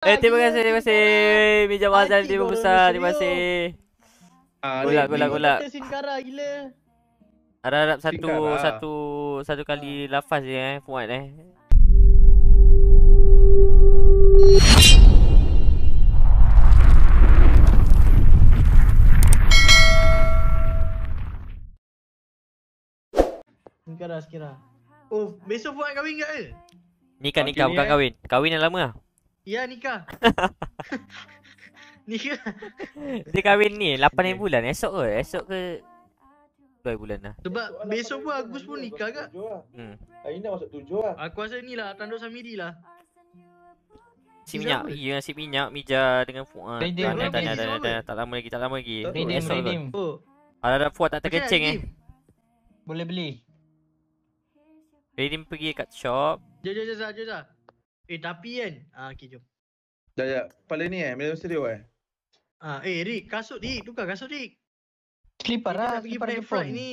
Eh, terima kasih, terima kasih. Meja Mazal, terima kasih. Terima kasih. Gulak, gulak, gulak. Sinkara gila. Harap-harap satu, Sinkara. satu, satu kali ah. lafaz je eh, Fuad eh. Sinkara, Sinkara. Oh, besok Fuad kahwin ke? Nikah, nikah. Okay, bukan eh. kahwin. Kahwin yang lama lah. Ya nikah. nikah. Dia kahwin ni 8 okay. bulan esok ke? Esok ke dua bulan dah. Sebab besok pun Agus pun nikah kak. Lah. Hmm. Hari ni nak masuk 7 lah. Aku rasa ni lah Tandu Samiri lah. Si minyak. Ya yeah, si minyak Mija dengan Fuad. Tanya tanya tanya tanya tak lama lagi tak lama lagi. Redeem esok redeem. Oh. Ada ada Fuad tak terkencing eh. Boleh beli. Redeem pergi kat shop. Jom jom jom jom. Eh tapi kan. Ah okey jom. Dah ya. Kepala ni eh, Melo Studio eh. Ah eh Rick, kasut Rick, tukar kasut Rick. Slipper lah, slipper Ni.